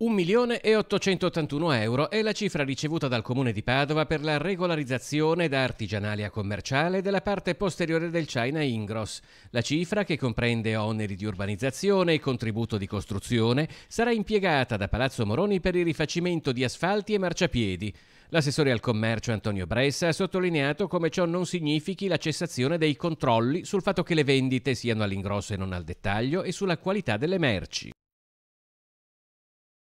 1.881.000 euro è la cifra ricevuta dal Comune di Padova per la regolarizzazione da artigianale a commerciale della parte posteriore del China Ingross. La cifra, che comprende oneri di urbanizzazione e contributo di costruzione, sarà impiegata da Palazzo Moroni per il rifacimento di asfalti e marciapiedi. L'assessore al commercio Antonio Bressa ha sottolineato come ciò non significhi la cessazione dei controlli sul fatto che le vendite siano all'ingrosso e non al dettaglio e sulla qualità delle merci.